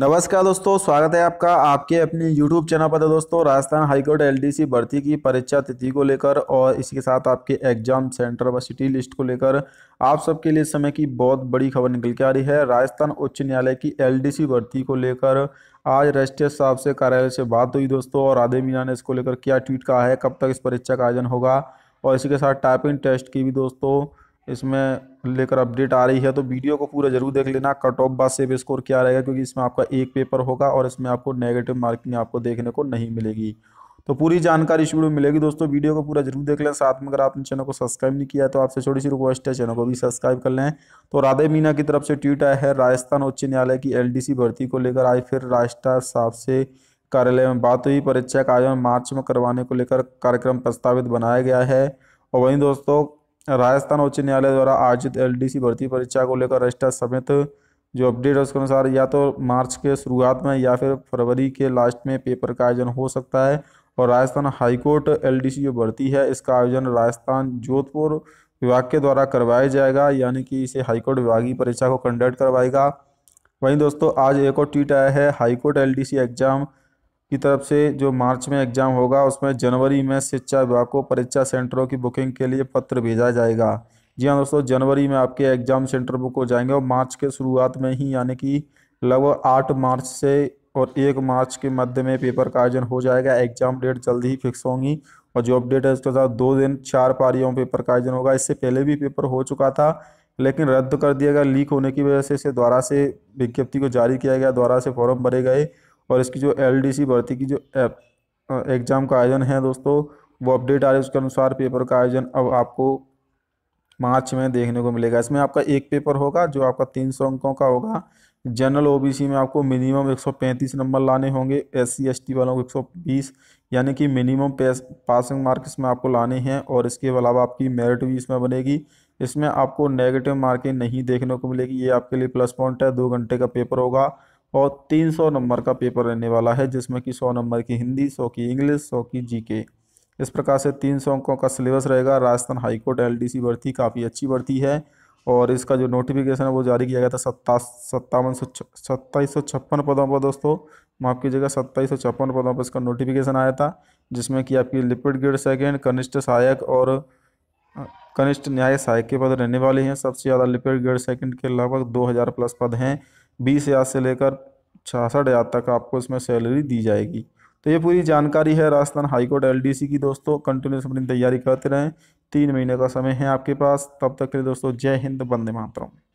नमस्कार दोस्तों स्वागत है आपका आपके अपने YouTube चैनल पर तो दोस्तों राजस्थान हाईकोर्ट सी भर्ती की परीक्षा तिथि को लेकर और इसके साथ आपके एग्जाम सेंटर व सिटी लिस्ट को लेकर आप सबके लिए समय की बहुत बड़ी खबर निकल के आ रही है राजस्थान उच्च न्यायालय की सी भर्ती को लेकर आज रजिस्ट्रेयर साहब से कार्यालय से बात हुई दोस्तों और आधे मीना ने इसको लेकर क्या ट्वीट कहा है कब तक इस परीक्षा का आयोजन होगा और इसी के साथ टाइपिंग टेस्ट की भी दोस्तों इसमें लेकर अपडेट आ रही है तो वीडियो को पूरा जरूर देख लेना कट ऑफ बाद सेव स्कोर क्या रहेगा क्योंकि इसमें आपका एक पेपर होगा और इसमें आपको नेगेटिव मार्किंग आपको देखने को नहीं मिलेगी तो पूरी जानकारी इस वीडियो में मिलेगी दोस्तों वीडियो को पूरा जरूर देख लें साथ में अगर आपने चैनल को सब्सक्राइब नहीं किया तो आपसे छोटी सी रिक्वेस्ट है चैनल को भी सब्सक्राइब कर लें तो राधे मीना की तरफ से ट्वीट आया है राजस्थान उच्च न्यायालय की एलडीसी भर्ती को लेकर आज फिर राष्ट्र साहब से कार्यालय में बात हुई परीक्षा का आयोजन मार्च में करवाने को लेकर कार्यक्रम प्रस्तावित बनाया गया है और वहीं दोस्तों राजस्थान उच्च न्यायालय द्वारा आयोजित एलडीसी भर्ती परीक्षा को लेकर रजिस्टर समेत जो अपडेट है उसके अनुसार या तो मार्च के शुरुआत में या फिर फरवरी के लास्ट में पेपर का आयोजन हो सकता है और राजस्थान हाईकोर्ट एल सी जो भर्ती है इसका आयोजन राजस्थान जोधपुर विभाग के द्वारा करवाया जाएगा यानी कि इसे हाईकोर्ट विभागीय परीक्षा को कंडक्ट करवाएगा वहीं दोस्तों आज एक और ट्वीट आया है हाईकोर्ट सी एग्जाम की तरफ से जो मार्च में एग्ज़ाम होगा उसमें जनवरी में शिक्षा विभाग को परीक्षा सेंटरों की बुकिंग के लिए पत्र भेजा जाएगा जी हाँ दोस्तों जनवरी में आपके एग्ज़ाम सेंटर बुक हो जाएंगे और मार्च के शुरुआत में ही यानी कि लगभग आठ मार्च से और एक मार्च के मध्य में पेपर का आयोजन हो जाएगा एग्जाम डेट जल्दी ही फिक्स होंगी और जो अपडेट है उसके साथ दो दिन चार पारियों में पेपर का आयोजन होगा इससे पहले भी पेपर हो चुका था लेकिन रद्द कर दिया गया लीक होने की वजह से इसे द्वारा से विज्ञप्ति को जारी किया गया द्वारा से फॉर्म भरे गए और इसकी जो एलडीसी भर्ती की जो एग्ज़ाम का आयोजन है दोस्तों वो अपडेट आ रही है उसके अनुसार पेपर का आयोजन अब आपको मार्च में देखने को मिलेगा इसमें आपका एक पेपर होगा जो आपका तीन सौ अंकों का होगा जनरल ओबीसी में आपको मिनिमम 135 नंबर लाने होंगे एस सी वालों को 120 यानी कि मिनिमम पासिंग मार्क्स में आपको लाने हैं और इसके अलावा आपकी मेरिट भी इसमें बनेगी इसमें आपको नेगेटिव मार्किंग नहीं देखने को मिलेगी ये आपके लिए प्लस पॉइंट है दो घंटे का पेपर होगा और 300 नंबर का पेपर रहने वाला है जिसमें कि 100 नंबर की हिंदी 100 की इंग्लिश 100 की जीके इस प्रकार से 300 अंकों का सिलेबस रहेगा राजस्थान हाईकोर्ट एल सी भर्ती काफ़ी अच्छी भर्ती है और इसका जो नोटिफिकेशन है वो जारी किया गया था सत्ता सत्तावन सौ सत्ताईस सौ छप्पन पदों पर दोस्तों माफ़ कीजिएगा सत्ताईस सौ छप्पन पदों पर इसका नोटिफिकेशन आया था जिसमें कि आपकी लिपिड ग्रेड सेकेंड कनिष्ठ सहायक और कनिष्ठ न्याय सहायक के पद रहने वाले हैं सबसे ज़्यादा लिपिड ग्रेड सेकंड के लगभग हज़ार प्लस पद हैं बीस हज़ार से लेकर छियासठ हज़ार तक आपको इसमें सैलरी दी जाएगी तो ये पूरी जानकारी है राजस्थान हाईकोर्ट सी की दोस्तों कंटिन्यूस अपनी तैयारी करते रहें तीन महीने का समय है आपके पास तब तक के लिए दोस्तों जय हिंद बंदे मातरम